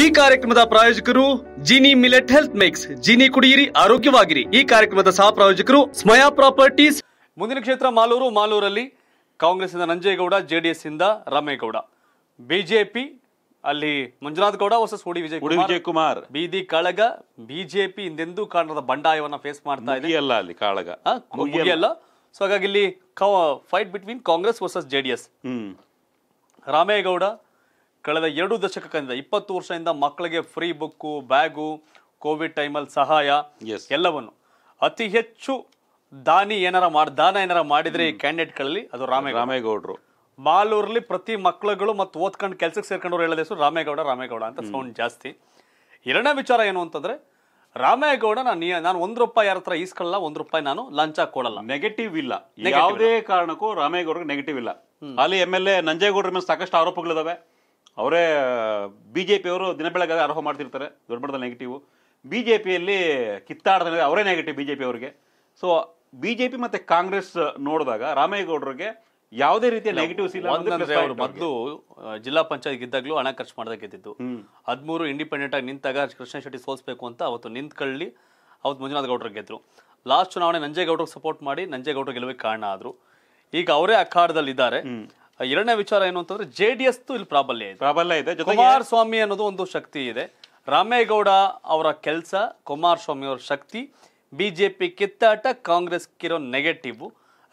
ಈ ಕಾರ್ಯಕ್ರಮದ ಪ್ರಾಯೋಜಕರು Gini millet health mix Gini ಕುಡಿಯಿರಿ ಆರೋಗ್ಯವಾಗಿರಿ ಈ ಕಾರ್ಯಕ್ರಮದ ಸಹ ಪ್ರಾಯೋಜಕರು ಸ್ಮಯಾ ಪ್ರಾಪರ್ಟೀಸ್ ಮುಂದಿನ ಕ್ಷೇತ್ರ ಮಾಲೂರು ಮಾಲೂರಲ್ಲಿ ಕಾಂಗ್ರೆಸ್ ಇಂದ ನಂಜೇಗೌಡ ಜೆಡಿಎಸ್ ಇಂದ ರಾಮೇಗೌಡ ಬಿಜೆಪಿ ಅಲ್ಲಿ ಮಂಜುನಾಥ್ ಗೌಡ ವರ್ಸಸ್ ಉಡಿ ವಿಜಯ್ ವಿಜಯ್ ಕುಮಾರ್ ಬೀದಿ ಕಾಳಗ ಬಿಜೆಪಿ ಹಿಂದೆಂದೂ ಕಾರಣದ ಬಂಡಾಯವನ್ನ ಫೇಸ್ ಮಾಡ್ತಾ ಇದೆ ಅಲ್ಲಿ ಕಾಳಗ ಮುಗಿಯಲ್ಲ ಸೊ ಹಾಗಾಗಿ ಇಲ್ಲಿ fight between Congress versus JDS Ramegowda ಕಳೆದ ಎರಡು ದಶಕದಿಂದ ಇಪ್ಪತ್ತು ವರ್ಷದಿಂದ ಮಕ್ಕಳಿಗೆ ಫ್ರೀ ಬುಕ್ಕು ಬ್ಯಾಗು ಕೋವಿಡ್ ಟೈಮಲ್ಲಿ ಸಹಾಯ ಎಲ್ಲವನ್ನು ಅತಿ ಹೆಚ್ಚು ದಾನಿ ಏನಾರ ಮಾಡಿ ದಾನ ಏನಾರ ಮಾಡಿದ್ರೆ ಈ ಕ್ಯಾಂಡಿಡೇಟ್ಗಳಲ್ಲಿ ಅದು ರಾಮೇ ರಾಮೇಗೌಡರು ಮಾಲೂರಲ್ಲಿ ಪ್ರತಿ ಮಕ್ಕಳುಗಳು ಮತ್ತು ಓದ್ಕೊಂಡು ಕೆಲಸಕ್ಕೆ ಸೇರ್ಕೊಂಡವ್ರು ಹೇಳೋದ ಹೆಸರು ರಾಮೇಗೌಡ ರಾಮೇಗೌಡ ಅಂತ ಸೌಂಡ್ ಜಾಸ್ತಿ ಎರಡನೇ ವಿಚಾರ ಏನು ಅಂತಂದ್ರೆ ರಾಮೇಗೌಡ ನಾನು ನಾನು ಒಂದ್ ರೂಪಾಯಿ ಯಾರ ಹತ್ರ ಈಸ್ಕೊಳ್ಳಲ್ಲ ಒಂದ್ ರೂಪಾಯಿ ನಾನು ಲಂಚ ಕೊಡಲ್ಲ ನೆಗೆಟಿವ್ ಇಲ್ಲ ಯಾವುದೇ ಕಾರಣಕ್ಕೂ ರಾಮೇಗೌಡರಿಗೆ ನೆಗೆಟಿವ್ ಇಲ್ಲ ಅಲ್ಲಿ ಎಮ್ ಎಲ್ ಎ ನಂಜೇಗೌಡರ ಮೇಲೆ ಸಾಕಷ್ಟು ಆರೋಪಗಳಿದಾವೆ ಅವರೇ ಬಿ ಜೆ ಪಿಯವರು ದಿನ ಬೆಳಗ್ಗೆ ಆರೋಪ ಮಾಡ್ತಿರ್ತಾರೆ ದೊಡ್ಡ ಮಟ್ಟದ ನೆಗೆಟಿವ್ ಬಿ ಜೆ ಪಿಯಲ್ಲಿ ಅವರೇ ನೆಗೆಟಿವ್ ಬಿ ಜೆ ಪಿ ಅವರಿಗೆ ಸೊ ಬಿ ಜೆ ಪಿ ಮತ್ತು ಕಾಂಗ್ರೆಸ್ ನೋಡಿದಾಗ ರಾಮೇಗೌಡರಿಗೆ ಯಾವುದೇ ರೀತಿಯ ನೆಗೆಟಿವ್ ಇಲ್ಲ ಮೊದಲು ಜಿಲ್ಲಾ ಪಂಚಾಯತ್ ಗೆದ್ದಾಗ್ಲೂ ಹಣ ಖರ್ಚು ಮಾಡ್ದಾಗ ಗೆದ್ದಿದ್ದು ಹದಿಮೂರು ಇಂಡಿಪೆಂಡೆಂಟ್ ಆಗಿ ನಿಂತಾಗ ಕೃಷ್ಣ ಶೆಟ್ಟಿ ಸೋಲ್ಸ್ಬೇಕು ಅಂತ ಅವತ್ತು ನಿಂತ್ಕೊಳ್ಳಿ ಅವತ್ತು ಮಂಜುನಾಥ್ ಗೌಡ್ರ ಗೆದ್ರು ಲಾಸ್ಟ್ ಚುನಾವಣೆ ನಂಜೇಗೌಡ್ರಿಗೆ ಸಪೋರ್ಟ್ ಮಾಡಿ ನಂಜೇಗೌಡರು ಗೆಲುವಿಗೆ ಕಾರಣ ಆದರು ಈಗ ಅವರೇ ಅಖಾಡದಲ್ಲಿದ್ದಾರೆ ಎರಡನೇ ವಿಚಾರ ಏನು ಅಂತಂದ್ರೆ ಜೆ ಡಿ ಎಸ್ ಇಲ್ಲಿ ಪ್ರಾಬಲ್ಯ ಇದೆ ಪ್ರಾಬಲ್ಯ ಇದೆ ಕುಮಾರಸ್ವಾಮಿ ಅನ್ನೋದು ಒಂದು ಶಕ್ತಿ ಇದೆ ರಾಮೇಗೌಡ ಅವರ ಕೆಲಸ ಕುಮಾರಸ್ವಾಮಿ ಅವರ ಶಕ್ತಿ ಬಿಜೆಪಿ ಕಿತ್ತಾಟ ಕಾಂಗ್ರೆಸ್ ಕಿರೋ ನೆಗೆಟಿವ್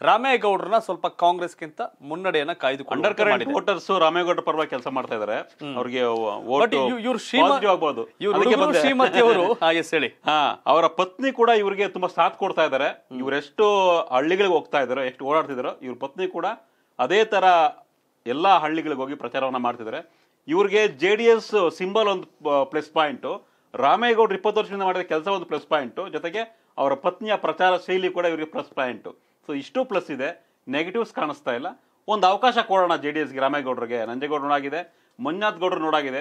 ರಾಮೇಗೌಡರನ್ನ ಸ್ವಲ್ಪ ಕಾಂಗ್ರೆಸ್ ಗಿಂತ ಮುನ್ನಡೆಯನ್ನ ಕಾಯ್ದುಕೊಂಡು ವೋಟರ್ಸ್ ರಾಮೇಗೌಡರ ಪರವಾಗಿ ಕೆಲಸ ಮಾಡ್ತಾ ಇದಾರೆ ಅವ್ರಿಗೆ ಶ್ರೀಮತಿ ಅವರು ಹೇಳಿ ಹೇಳಿ ಅವರ ಪತ್ನಿ ಕೂಡ ಇವರಿಗೆ ತುಂಬಾ ಸಾಥ್ ಕೊಡ್ತಾ ಇದ್ದಾರೆ ಎಷ್ಟು ಹಳ್ಳಿಗಳಿಗೆ ಹೋಗ್ತಾ ಇದಾರೆ ಎಷ್ಟು ಓಡಾಡ್ತಿದ್ರು ಇವ್ರ ಪತ್ನಿ ಕೂಡ ಅದೇ ಥರ ಎಲ್ಲ ಹಳ್ಳಿಗಳಿಗೆ ಹೋಗಿ ಪ್ರಚಾರವನ್ನು ಮಾಡ್ತಿದ್ದಾರೆ ಇವ್ರಿಗೆ ಜೆ ಡಿ ಎಸ್ ಸಿಂಬಲ್ ಒಂದು ಪ್ಲಸ್ ಪಾಯಿಂಟು ರಾಮೇಗೌಡರು ಇಪ್ಪತ್ತು ವರ್ಷದಿಂದ ಮಾಡಿದ ಕೆಲಸ ಒಂದು ಪ್ಲಸ್ ಪಾಯಿಂಟು ಜೊತೆಗೆ ಅವರ ಪತ್ನಿಯ ಪ್ರಚಾರ ಶೈಲಿ ಕೂಡ ಇವರಿಗೆ ಪ್ಲಸ್ ಪಾಯಿಂಟು ಸೊ ಇಷ್ಟು ಪ್ಲಸ್ ಇದೆ ನೆಗೆಟಿವ್ಸ್ ಕಾಣಿಸ್ತಾ ಇಲ್ಲ ಒಂದು ಅವಕಾಶ ಕೊಡೋಣ ಜೆ ಡಿ ಎಸ್ಗೆ ರಾಮೇಗೌಡರಿಗೆ ನಂಜೇಗೌಡರು ನೋಡಾಗಿದೆ ಮಂಜುನಾಥ್ ಗೌಡರು ನೋಡಾಗಿದೆ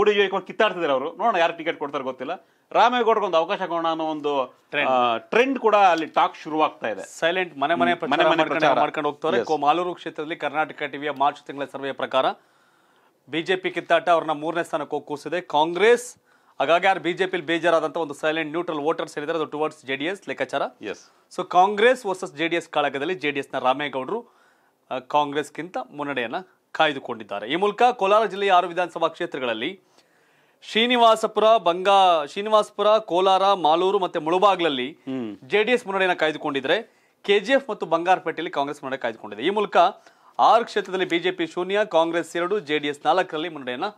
ಊಡಿಗೆ ಕಿತ್ತಾಡ್ತಿದ್ದಾರೆ ಅವರು ನೋಡೋಣ ಯಾರು ಟಿಕೆಟ್ ಕೊಡ್ತಾರೆ ಗೊತ್ತಿಲ್ಲ ರಾಮೇಗೌಡರಿಗೆ ಒಂದು ಅವಕಾಶ ಕೊಡೋಣ ಅನ್ನೋ ಒಂದು ಟ್ರೆಂಡ್ ಕೂಡ ಅಲ್ಲಿ ಟಾಕ್ ಶುರುವಾಗ್ತಾ ಇದೆ ಸೈಲೆಂಟ್ ಮನೆ ಮನೆ ಮನೆ ಮಾಡ್ಕೊಂಡು ಹೋಗ್ತಾರೆ ಮಾಲೂರು ಕ್ಷೇತ್ರದಲ್ಲಿ ಕರ್ನಾಟಕ ಟಿವಿಯ ಮಾರ್ಚ್ ತಿಂಗಳ ಸರ್ವೆ ಪ್ರಕಾರ ಬಿಜೆಪಿ ಕಿತ್ತಾಟ ಅವ್ರನ್ನ ಮೂರನೇ ಸ್ಥಾನಕ್ಕೆ ಕೂಸಿದೆ ಕಾಂಗ್ರೆಸ್ ಹಾಗಾಗಿ ಯಾರು ಬಿಜೆಪಿಲಿ ಬೇಜಾರಾದಂತಹ ಒಂದು ಸೈಲೆಂಟ್ ನ್ಯೂಟ್ರಲ್ ವೋಟರ್ಸ್ ಹೇಳಿದ್ರೆ ಅದು ಟುವರ್ಡ್ಸ್ ಜೆಡಿಎಸ್ ಲೆಕ್ಕಾಚಾರ ಎಸ್ ಸೊ ಕಾಂಗ್ರೆಸ್ ವರ್ಸಸ್ ಜೆಡಿಎಸ್ ಕಾಳಗದಲ್ಲಿ ನ ರಾಮೇಗೌಡರು ಕಾಂಗ್ರೆಸ್ಗಿಂತ ಮುನ್ನಡೆಯನ್ನು ಕಾಯ್ದುಕೊಂಡಿದ್ದಾರೆ ಈ ಮೂಲಕ ಕೋಲಾರ ಜಿಲ್ಲೆಯ ಆರು ವಿಧಾನಸಭಾ ಕ್ಷೇತ್ರಗಳಲ್ಲಿ ಶ್ರೀನಿವಾಸಪುರ ಬಂಗಾ ಶ್ರೀನಿವಾಸಪುರ ಕೋಲಾರ ಮಾಲೂರು ಮತ್ತೆ ಮುಳುಬಾಗ್ಲಲ್ಲಿ ಜೆಡಿಎಸ್ ಮುನ್ನಡೆಯನ್ನು ಕಾಯ್ದುಕೊಂಡಿದ್ರೆ ಕೆಜಿಎಫ್ ಮತ್ತು ಬಂಗಾರಪೇಟೆಯಲ್ಲಿ ಕಾಂಗ್ರೆಸ್ ಮುನ್ನಡೆ ಕಾಯ್ದುಕೊಂಡಿದೆ ಈ ಮೂಲಕ ಆರು ಕ್ಷೇತ್ರದಲ್ಲಿ ಬಿಜೆಪಿ ಶೂನ್ಯ ಕಾಂಗ್ರೆಸ್ ಎರಡು ಜೆಡಿಎಸ್ ನಾಲ್ಕರಲ್ಲಿ ಮುನ್ನಡೆಯನ್ನ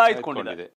ಕಾಯ್ದುಕೊಂಡಿದೆ